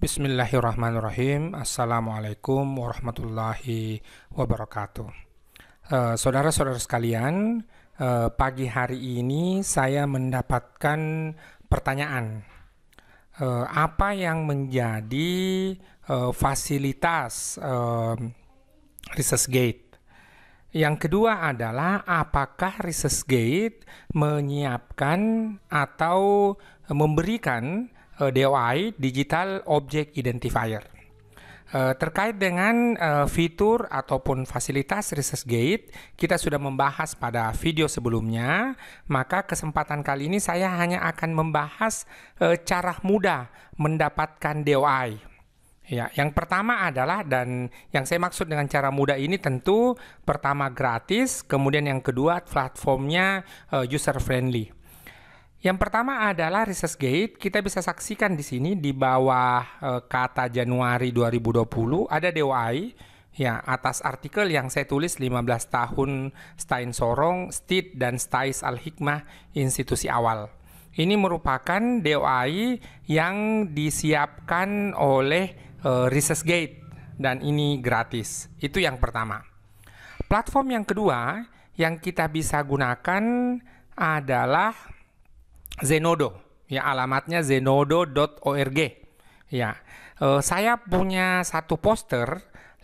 Bismillahirrahmanirrahim. Assalamualaikum warahmatullahi wabarakatuh. Eh, saudara-saudara sekalian, uh, pagi hari ini saya mendapatkan pertanyaan. Uh, apa yang menjadi fasilitas Gate? Yang kedua adalah apakah Gate menyiapkan atau memberikan Eh, DOI Digital Object Identifier. Eh, terkait dengan eh, fitur ataupun fasilitas research gate, kita sudah membahas pada video sebelumnya. Maka, kesempatan kali ini saya hanya akan membahas cara mudah mendapatkan DOI, Ya, yang pertama adalah dan yang saya maksud dengan cara mudah ini tentu pertama gratis, kemudian yang kedua platformnya uh, user friendly. Yang pertama adalah Gate. Kita bisa saksikan di sini di bawah e, kata Januari 2020 ada DOI ya atas artikel yang saya tulis 15 tahun Stein Sorong, Stid dan Stais Al Hikmah institusi awal. Ini merupakan DOI yang disiapkan oleh eh, Research Gate dan ini gratis. Itu yang pertama. Platform yang kedua yang kita bisa gunakan adalah Zenodo ya alamatnya zenodo.org ya e, saya punya satu poster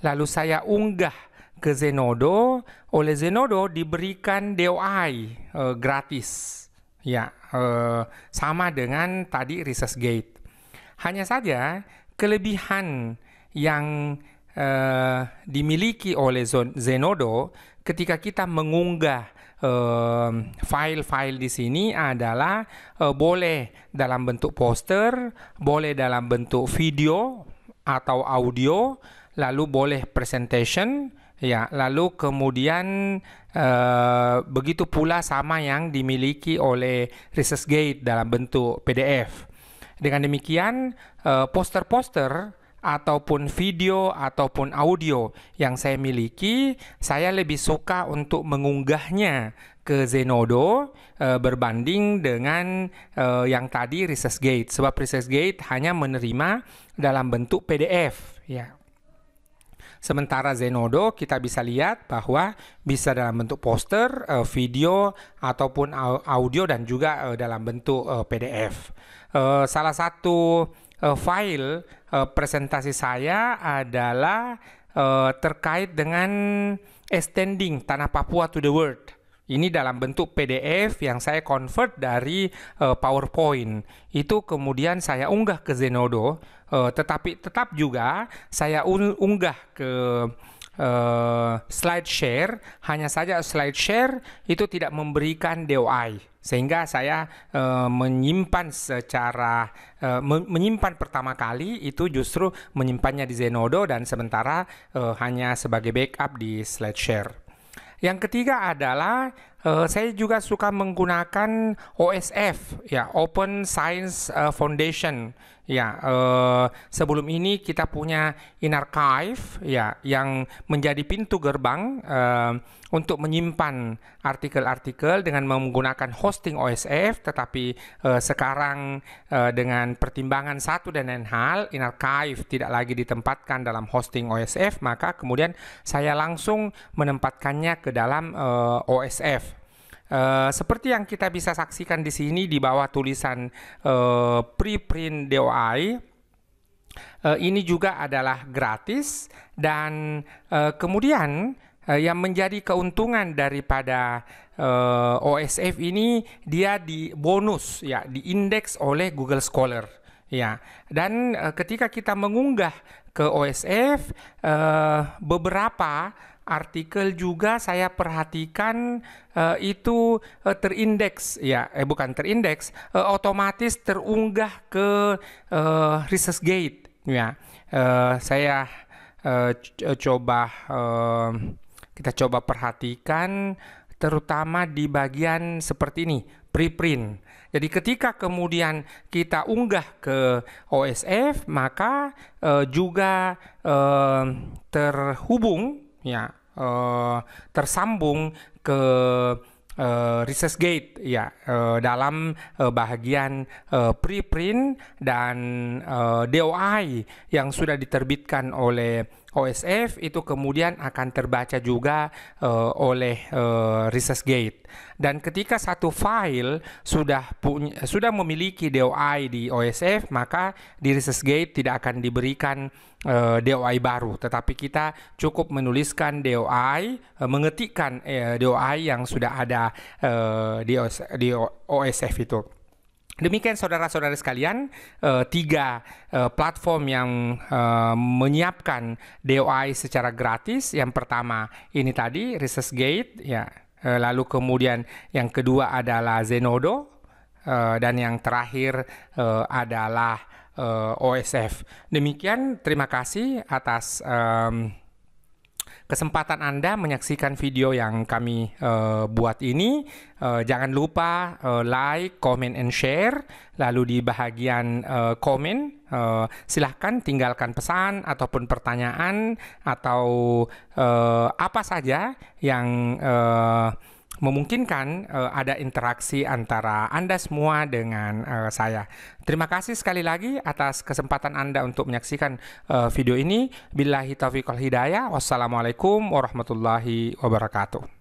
lalu saya unggah ke Zenodo oleh Zenodo diberikan DOI e, eh, gratis ya e, sama dengan tadi research gate hanya saja kelebihan yang e, dimiliki oleh Zenodo ketika kita mengunggah file-file di sini adalah eh, boleh dalam bentuk poster, boleh dalam bentuk video atau audio, lalu boleh presentation, ya, lalu kemudian eh, begitu pula sama yang dimiliki oleh ResearchGate dalam bentuk PDF. Dengan demikian, eh, poster-poster ataupun video ataupun audio yang saya miliki, saya lebih suka untuk mengunggahnya ke Zenodo e, berbanding dengan e, yang tadi Research Gate. sebab Research Gate hanya menerima dalam bentuk PDF ya. Sementara Zenodo kita bisa lihat bahwa bisa dalam bentuk poster, eh, video ataupun audio dan juga dalam bentuk PDF. salah satu uh, file uh, presentasi saya adalah uh, terkait dengan extending tanah Papua to the world. Ini dalam bentuk PDF yang saya convert dari uh, PowerPoint. Itu kemudian saya unggah ke Zenodo, uh, tetapi tetap juga saya unggah ke uh, slide share, hanya saja slide share itu tidak memberikan DOI sehingga saya uh, menyimpan secara uh, menyimpan pertama kali itu justru menyimpannya di Zenodo dan sementara uh, hanya sebagai backup di slide share. Yang ketiga adalah Eh, saya juga suka menggunakan OSF ya Open Science uh, Foundation ya uh, sebelum ini kita punya Inarchive ya yang menjadi pintu gerbang uh, untuk menyimpan artikel-artikel dengan menggunakan hosting OSF tetapi uh, sekarang uh, dengan pertimbangan satu dan lain hal Inarchive tidak lagi ditempatkan dalam hosting OSF maka kemudian saya langsung menempatkannya ke dalam uh, OSF Eh, seperti yang kita bisa saksikan di sini di bawah tulisan uh, preprint DOI, uh, eh, ini juga adalah gratis dan uh, kemudian uh, yang menjadi keuntungan daripada uh, OSF ini dia di bonus ya diindeks oleh Google Scholar ya dan uh, ketika kita mengunggah ke OSF uh, beberapa artikel juga saya perhatikan uh, itu uh, terindeks ya eh bukan terindeks uh, otomatis terunggah ke uh, gate ya uh, saya uh, coba uh, kita coba perhatikan terutama di bagian seperti ini preprint. Jadi ketika kemudian kita unggah ke OSF maka uh, juga uh, terhubung ya uh, tersambung ke uh, eh, research gate ya uh, dalam uh, bahagian uh, preprint dan uh, DOI yang sudah diterbitkan oleh OSF itu kemudian akan terbaca juga uh, oleh uh, eh, ResearchGate. Dan ketika satu file sudah punya sudah memiliki DOI di OSF, maka di ResearchGate tidak akan diberikan uh, eh, DOI baru, tetapi kita cukup menuliskan DOI, uh, mengetikkan uh, DOI yang sudah ada uh, di, OS, di OSF itu. Demikian saudara-saudara sekalian, eh, tiga eh, platform yang eh, menyiapkan DOI secara gratis. Yang pertama ini tadi ResearchGate, ya. lalu kemudian yang kedua adalah Zenodo, dan yang terakhir adalah OSF. Demikian, terima kasih atas. Eh, kesempatan Anda menyaksikan video yang kami uh, buat ini. Uh, jangan lupa uh, like, comment, and share. Lalu di bagian uh, comment, uh, silahkan tinggalkan pesan ataupun pertanyaan atau uh, apa saja yang... Uh, memungkinkan uh, ada interaksi antara Anda semua dengan uh, saya. Terima kasih sekali lagi atas kesempatan Anda untuk menyaksikan uh, video ini. Billahi taufiq wal hidayah. Wassalamualaikum warahmatullahi wabarakatuh.